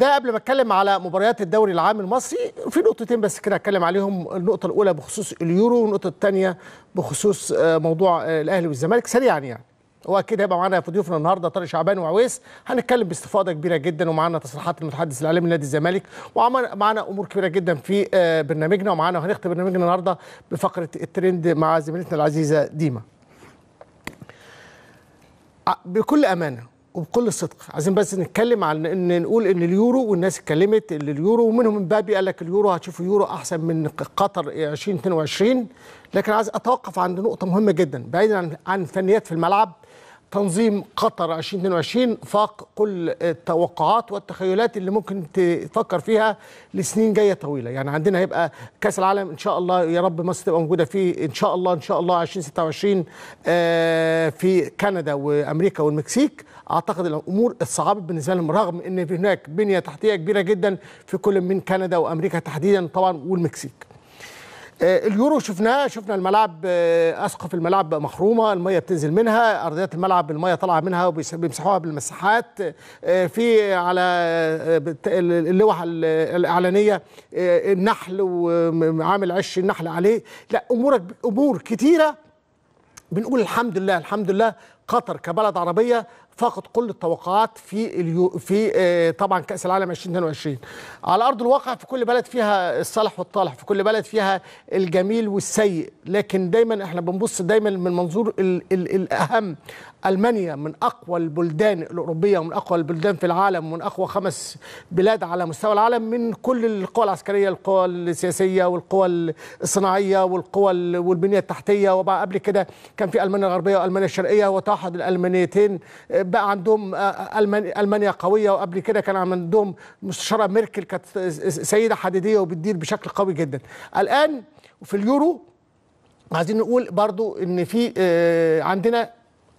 ده قبل ما اتكلم على مباريات الدوري العام المصري في نقطتين بس كده اتكلم عليهم النقطه الاولى بخصوص اليورو والنقطه الثانيه بخصوص آه، موضوع آه، الاهلي والزمالك سريعا يعني هو اكيد هيبقى معانا في ضيوفنا النهارده طارق شعبان وعويس هنتكلم باستفاضه كبيره جدا ومعانا تصريحات المتحدث الاعلامي لنادي الزمالك ومعانا امور كبيره جدا في آه، برنامجنا ومعانا وهنختم برنامجنا النهارده بفقره الترند مع زميلتنا العزيزه ديما بكل امانه وبكل صدق عايزين بس نتكلم عن ان نقول ان اليورو والناس اتكلمت ان اليورو ومنهم امبابي قال لك اليورو هتشوفوا يورو احسن من قطر 2022 لكن عايز اتوقف عند نقطه مهمه جدا بعيدا عن عن فنيات في الملعب تنظيم قطر 2022 فاق كل التوقعات والتخيلات اللي ممكن تفكر فيها لسنين جايه طويله يعني عندنا هيبقى كاس العالم ان شاء الله يا رب مصر تبقى موجوده فيه ان شاء الله ان شاء الله 2026 آه، في كندا وامريكا والمكسيك اعتقد الامور الصعبة بالنسبه لهم رغم ان هناك بنيه تحتيه كبيره جدا في كل من كندا وامريكا تحديدا طبعا والمكسيك آه، اليورو شفناه شفنا الملعب آه، اسقف الملعب مخرومه الميه بتنزل منها ارضيات الملعب الميه طالعه منها وبيمسحوها بالمساحات آه، في على اللوحه الاعلانيه النحل وعامل عش النحل عليه لا امورك امور كتيره بنقول الحمد لله الحمد لله قطر كبلد عربيه فاقد كل التوقعات في اليو في آه، طبعا كاس العالم 2022 على ارض الواقع في كل بلد فيها الصالح والطالح في كل بلد فيها الجميل والسيء لكن دايما احنا بنبص دايما من منظور الـ الـ الاهم المانيا من اقوى البلدان الاوروبيه ومن اقوى البلدان في العالم ومن اقوى خمس بلاد على مستوى العالم من كل القوى العسكريه القوى السياسيه والقوى الصناعيه والقوى والبنيه التحتيه وبعد قبل كده كان في المانيا الغربيه والمانيا الشرقيه وتوحد الالمانيتين آه، بقى عندهم آه، آه، المانيا قويه وقبل كده كان عندهم مستشاره ميركل كانت سيده حديديه وبتدير بشكل قوي جدا الان في اليورو عايزين نقول برضو ان في آه، عندنا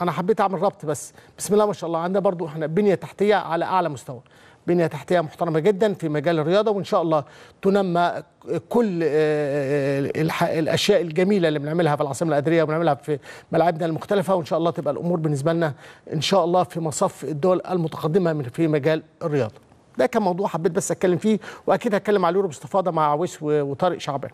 انا حبيت اعمل ربط بس بسم الله ما شاء الله عندنا برضو احنا بنيه تحتيه على اعلى مستوى بنيه تحتيه محترمه جدا في مجال الرياضه وان شاء الله تنمى كل آه، آه، الاشياء الجميله اللي بنعملها في العاصمه الاداريه وبنعملها في ملاعبنا المختلفه وان شاء الله تبقى الامور بالنسبه لنا ان شاء الله في مصف الدول المتقدمه في مجال الرياضه ده كان موضوع حبيت بس اتكلم فيه واكيد هتكلم عليه باستفاضه مع عويس وطارق شعبان